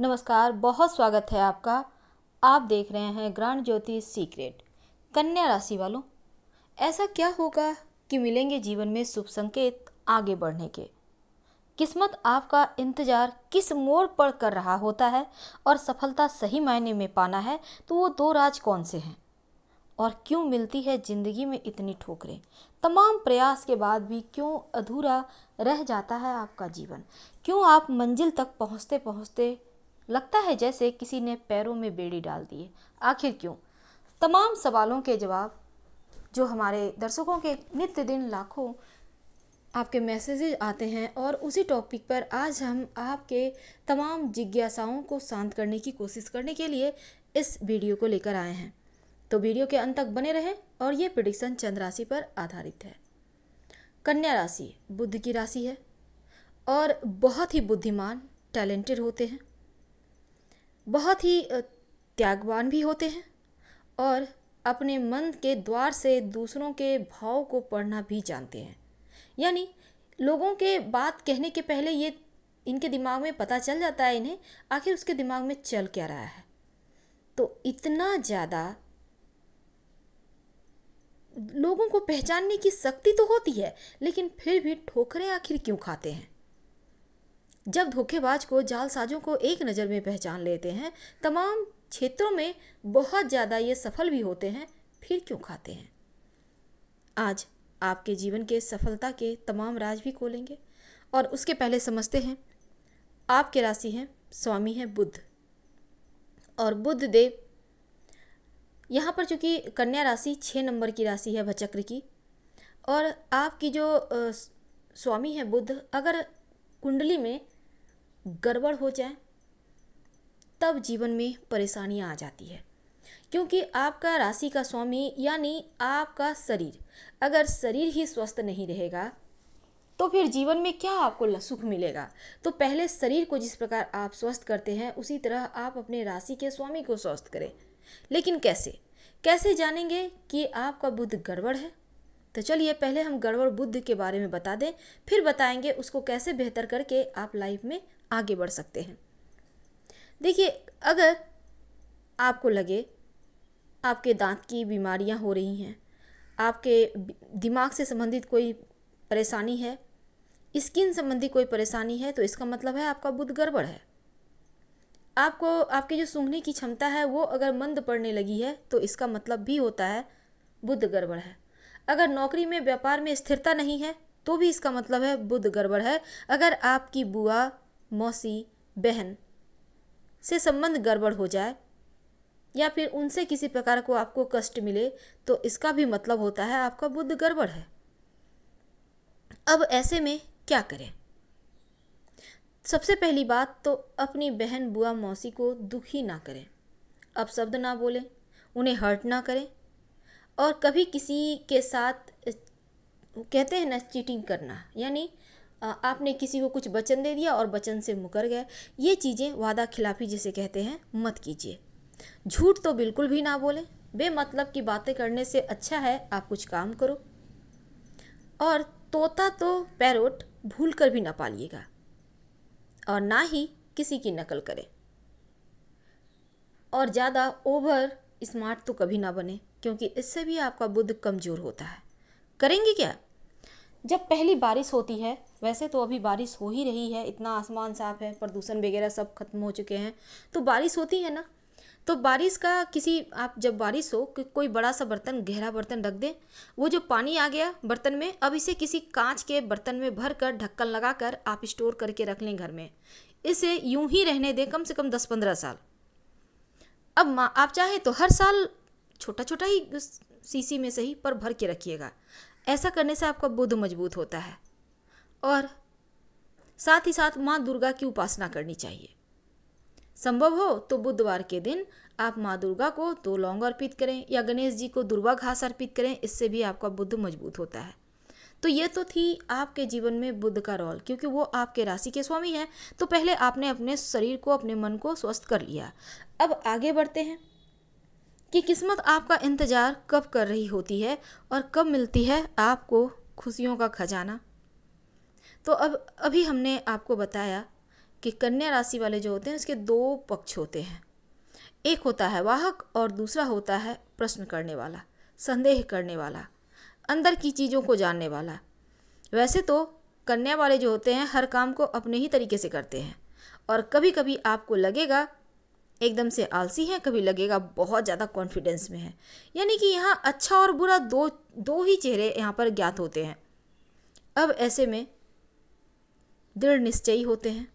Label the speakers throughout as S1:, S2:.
S1: नमस्कार बहुत स्वागत है आपका आप देख रहे हैं ग्रांड ज्योति सीक्रेट कन्या राशि वालों ऐसा क्या होगा कि मिलेंगे जीवन में शुभ संकेत आगे बढ़ने के किस्मत आपका इंतज़ार किस मोड़ पर कर रहा होता है और सफलता सही मायने में पाना है तो वो दो राज कौन से हैं और क्यों मिलती है ज़िंदगी में इतनी ठोकरें तमाम प्रयास के बाद भी क्यों अधूरा रह जाता है आपका जीवन क्यों आप मंजिल तक पहुँचते पहुँचते लगता है जैसे किसी ने पैरों में बेड़ी डाल दी है आखिर क्यों तमाम सवालों के जवाब जो हमारे दर्शकों के नित्य दिन लाखों आपके मैसेजेज आते हैं और उसी टॉपिक पर आज हम आपके तमाम जिज्ञासाओं को शांत करने की कोशिश करने के लिए इस वीडियो को लेकर आए हैं तो वीडियो के अंत तक बने रहें और ये प्रिडिक्शन चंद्र राशि पर आधारित है कन्या राशि बुद्ध की राशि है और बहुत ही बुद्धिमान टैलेंटेड होते हैं बहुत ही त्यागवान भी होते हैं और अपने मन के द्वार से दूसरों के भाव को पढ़ना भी जानते हैं यानी लोगों के बात कहने के पहले ये इनके दिमाग में पता चल जाता है इन्हें आखिर उसके दिमाग में चल क्या रहा है तो इतना ज़्यादा लोगों को पहचानने की शक्ति तो होती है लेकिन फिर भी ठोकरें आखिर क्यों खाते हैं जब धोखेबाज को जालसाजों को एक नज़र में पहचान लेते हैं तमाम क्षेत्रों में बहुत ज़्यादा ये सफल भी होते हैं फिर क्यों खाते हैं आज आपके जीवन के सफलता के तमाम राज भी खोलेंगे और उसके पहले समझते हैं आपके राशि हैं स्वामी हैं बुद्ध और बुद्ध देव यहाँ पर चूँकि कन्या राशि छः नंबर की राशि है भचक्र की और आपकी जो स्वामी है बुद्ध अगर कुंडली में गड़बड़ हो जाए तब जीवन में परेशानियाँ आ जाती है क्योंकि आपका राशि का स्वामी यानी आपका शरीर अगर शरीर ही स्वस्थ नहीं रहेगा तो फिर जीवन में क्या आपको सुख मिलेगा तो पहले शरीर को जिस प्रकार आप स्वस्थ करते हैं उसी तरह आप अपने राशि के स्वामी को स्वस्थ करें लेकिन कैसे कैसे जानेंगे कि आपका बुद्ध गड़बड़ है तो चलिए पहले हम गड़बड़ बुद्ध के बारे में बता दें फिर बताएंगे उसको कैसे बेहतर करके आप लाइफ में आगे बढ़ सकते हैं देखिए अगर आपको लगे आपके दांत की बीमारियां हो रही हैं आपके दिमाग से संबंधित कोई परेशानी है स्किन संबंधी कोई परेशानी है तो इसका मतलब है आपका बुद्ध गड़बड़ है आपको आपके जो सूंघने की क्षमता है वो अगर मंद पड़ने लगी है तो इसका मतलब भी होता है बुद्ध गड़बड़ है अगर नौकरी में व्यापार में स्थिरता नहीं है तो भी इसका मतलब है बुद्ध गड़बड़ है अगर आपकी बुआ मौसी बहन से संबंध गड़बड़ हो जाए या फिर उनसे किसी प्रकार को आपको कष्ट मिले तो इसका भी मतलब होता है आपका बुद्ध गड़बड़ है अब ऐसे में क्या करें सबसे पहली बात तो अपनी बहन बुआ मौसी को दुखी ना करें अब शब्द ना बोलें उन्हें हर्ट ना करें और कभी किसी के साथ कहते हैं ना चीटिंग करना यानी आपने किसी को कुछ वचन दे दिया और वचन से मुकर गए ये चीज़ें वादा खिलाफ़ी जिसे कहते हैं मत कीजिए झूठ तो बिल्कुल भी ना बोलें बेमतलब की बातें करने से अच्छा है आप कुछ काम करो और तोता तो पैरोट भूल कर भी ना पालिएगा और ना ही किसी की नकल करें और ज़्यादा ओवर स्मार्ट तो कभी ना बने क्योंकि इससे भी आपका बुद्ध कमज़ोर होता है करेंगे क्या जब पहली बारिश होती है वैसे तो अभी बारिश हो ही रही है इतना आसमान साफ है प्रदूषण वगैरह सब खत्म हो चुके हैं तो बारिश होती है ना तो बारिश का किसी आप जब बारिश हो कि कोई बड़ा सा बर्तन गहरा बर्तन रख दें वो जो पानी आ गया बर्तन में अब इसे किसी कांच के बर्तन में भर कर ढक्कन लगा कर आप स्टोर करके रख लें घर में इसे यूं ही रहने दें कम से कम दस पंद्रह साल अब माँ आप चाहे तो हर साल छोटा छोटा ही सीसी में सही पर भर के रखिएगा ऐसा करने से आपका बुद्ध मजबूत होता है और साथ ही साथ माँ दुर्गा की उपासना करनी चाहिए संभव हो तो बुधवार के दिन आप माँ दुर्गा को दो लौंग अर्पित करें या गणेश जी को दुर्वा घास अर्पित करें इससे भी आपका बुद्ध मजबूत होता है तो ये तो थी आपके जीवन में बुद्ध का रोल क्योंकि वो आपके राशि के स्वामी हैं तो पहले आपने अपने शरीर को अपने मन को स्वस्थ कर लिया अब आगे बढ़ते हैं कि किस्मत आपका इंतज़ार कब कर रही होती है और कब मिलती है आपको खुशियों का खजाना तो अब अभी हमने आपको बताया कि कन्या राशि वाले जो होते हैं उसके दो पक्ष होते हैं एक होता है वाहक और दूसरा होता है प्रश्न करने वाला संदेह करने वाला अंदर की चीज़ों को जानने वाला वैसे तो करने वाले जो होते हैं हर काम को अपने ही तरीके से करते हैं और कभी कभी आपको लगेगा एकदम से आलसी हैं कभी लगेगा बहुत ज़्यादा कॉन्फिडेंस में है यानी कि यहाँ अच्छा और बुरा दो दो ही चेहरे यहाँ पर ज्ञात होते हैं अब ऐसे में दृढ़ निश्चयी होते हैं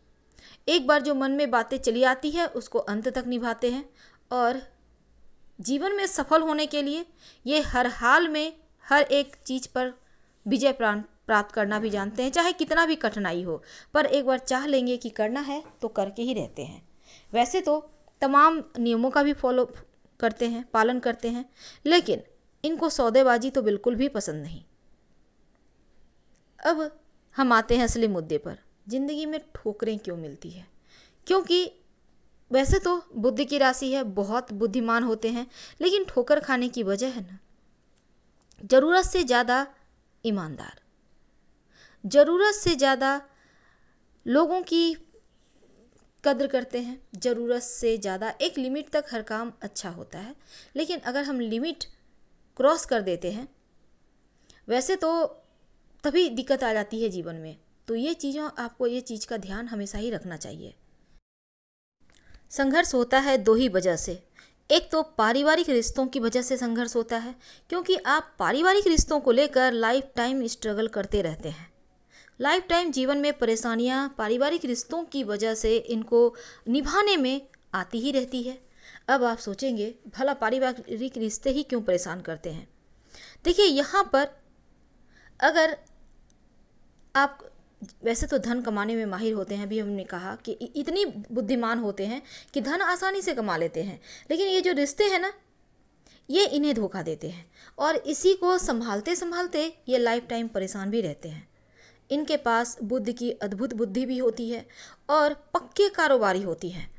S1: एक बार जो मन में बातें चली आती है उसको अंत तक निभाते हैं और जीवन में सफल होने के लिए ये हर हाल में हर एक चीज़ पर विजय प्राण प्राप्त करना भी जानते हैं चाहे कितना भी कठिनाई हो पर एक बार चाह लेंगे कि करना है तो करके ही रहते हैं वैसे तो तमाम नियमों का भी फॉलो करते हैं पालन करते हैं लेकिन इनको सौदेबाजी तो बिल्कुल भी पसंद नहीं अब हम आते हैं असली मुद्दे पर ज़िंदगी में ठोकरें क्यों मिलती है क्योंकि वैसे तो बुद्धि की राशि है बहुत बुद्धिमान होते हैं लेकिन ठोकर खाने की वजह है ना ज़रूरत से ज़्यादा ईमानदार ज़रूरत से ज़्यादा लोगों की कद्र करते हैं ज़रूरत से ज़्यादा एक लिमिट तक हर काम अच्छा होता है लेकिन अगर हम लिमिट क्रॉस कर देते हैं वैसे तो तभी दिक्कत आ जाती है जीवन में तो ये चीज़ों आपको ये चीज़ का ध्यान हमेशा ही रखना चाहिए संघर्ष होता है दो ही वजह से एक तो पारिवारिक रिश्तों की वजह से संघर्ष होता है क्योंकि आप पारिवारिक रिश्तों को लेकर लाइफ टाइम स्ट्रगल करते रहते हैं लाइफ टाइम जीवन में परेशानियां पारिवारिक रिश्तों की वजह से इनको निभाने में आती ही रहती है अब आप सोचेंगे भला पारिवारिक रिश्ते ही क्यों परेशान करते हैं देखिए यहाँ पर अगर आप वैसे तो धन कमाने में माहिर होते हैं भी हमने कहा कि इतनी बुद्धिमान होते हैं कि धन आसानी से कमा लेते हैं लेकिन ये जो रिश्ते हैं ना ये इन्हें धोखा देते हैं और इसी को संभालते संभालते ये लाइफ टाइम परेशान भी रहते हैं इनके पास बुद्ध की अद्भुत बुद्धि भी होती है और पक्के कारोबारी होती है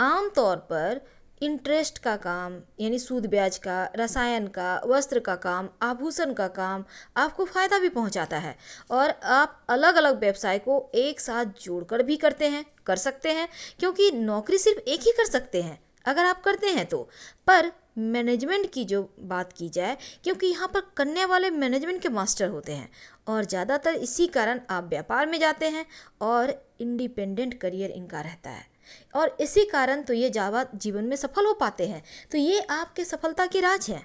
S1: आमतौर पर इंटरेस्ट का काम यानी सूद ब्याज का रसायन का वस्त्र का काम आभूषण का काम आपको फ़ायदा भी पहुंचाता है और आप अलग अलग व्यवसाय को एक साथ जोड़कर भी करते हैं कर सकते हैं क्योंकि नौकरी सिर्फ एक ही कर सकते हैं अगर आप करते हैं तो पर मैनेजमेंट की जो बात की जाए क्योंकि यहाँ पर करने वाले मैनेजमेंट के मास्टर होते हैं और ज़्यादातर इसी कारण आप व्यापार में जाते हैं और इंडिपेंडेंट करियर इनका रहता है और इसी कारण तो ये जावा जीवन में सफल हो पाते हैं तो ये आपके सफलता की राज है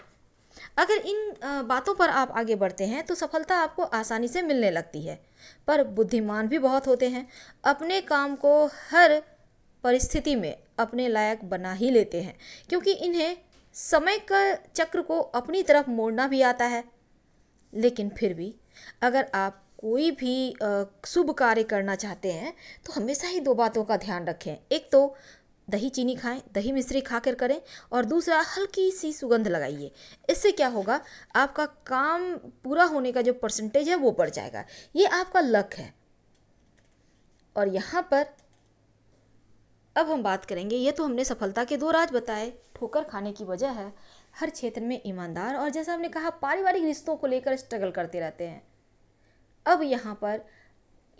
S1: अगर इन बातों पर आप आगे बढ़ते हैं तो सफलता आपको आसानी से मिलने लगती है पर बुद्धिमान भी बहुत होते हैं अपने काम को हर परिस्थिति में अपने लायक बना ही लेते हैं क्योंकि इन्हें समय का चक्र को अपनी तरफ मोड़ना भी आता है लेकिन फिर भी अगर आप कोई भी शुभ कार्य करना चाहते हैं तो हमेशा ही दो बातों का ध्यान रखें एक तो दही चीनी खाएं दही मिश्री खा कर करें और दूसरा हल्की सी सुगंध लगाइए इससे क्या होगा आपका काम पूरा होने का जो परसेंटेज है वो बढ़ जाएगा ये आपका लक है और यहाँ पर अब हम बात करेंगे ये तो हमने सफलता के दो राज बताए ठोकर खाने की वजह है हर क्षेत्र में ईमानदार और जैसा हमने कहा पारिवारिक रिश्तों को लेकर स्ट्रगल करते रहते हैं अब यहाँ पर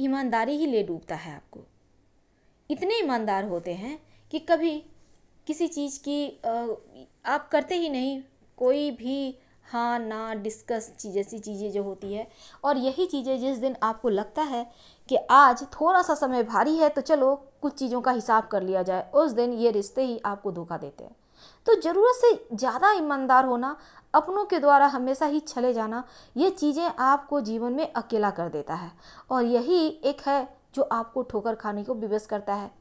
S1: ईमानदारी ही ले डूबता है आपको इतने ईमानदार होते हैं कि कभी किसी चीज़ की आप करते ही नहीं कोई भी हाँ ना डिस्कस जैसी चीज़ें जो होती है और यही चीज़ें जिस दिन आपको लगता है कि आज थोड़ा सा समय भारी है तो चलो कुछ चीज़ों का हिसाब कर लिया जाए उस दिन ये रिश्ते ही आपको धोखा देते हैं तो ज़रूरत से ज़्यादा ईमानदार होना अपनों के द्वारा हमेशा ही छले जाना ये चीज़ें आपको जीवन में अकेला कर देता है और यही एक है जो आपको ठोकर खाने को विवश करता है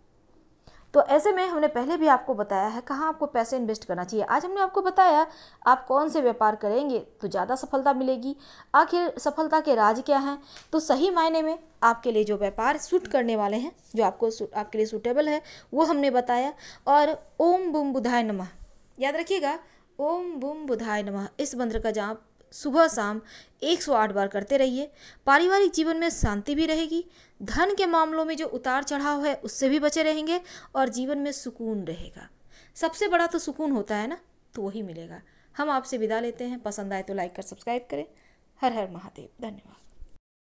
S1: तो ऐसे में हमने पहले भी आपको बताया है कहाँ आपको पैसे इन्वेस्ट करना चाहिए आज हमने आपको बताया आप कौन से व्यापार करेंगे तो ज़्यादा सफलता मिलेगी आखिर सफलता के राज क्या हैं तो सही मायने में आपके लिए जो व्यापार सूट करने वाले हैं जो आपको आपके लिए सूटेबल है वो हमने बताया और ओम बुम बुधाय नमः याद रखिएगा ओम बुम बुधाय नमः इस मंत्र का जाप सुबह शाम 108 बार करते रहिए पारिवारिक जीवन में शांति भी रहेगी धन के मामलों में जो उतार चढ़ाव है उससे भी बचे रहेंगे और जीवन में सुकून रहेगा सबसे बड़ा तो सुकून होता है ना तो वही मिलेगा हम आपसे विदा लेते हैं पसंद आए तो लाइक कर सब्सक्राइब करें हर हर महादेव धन्यवाद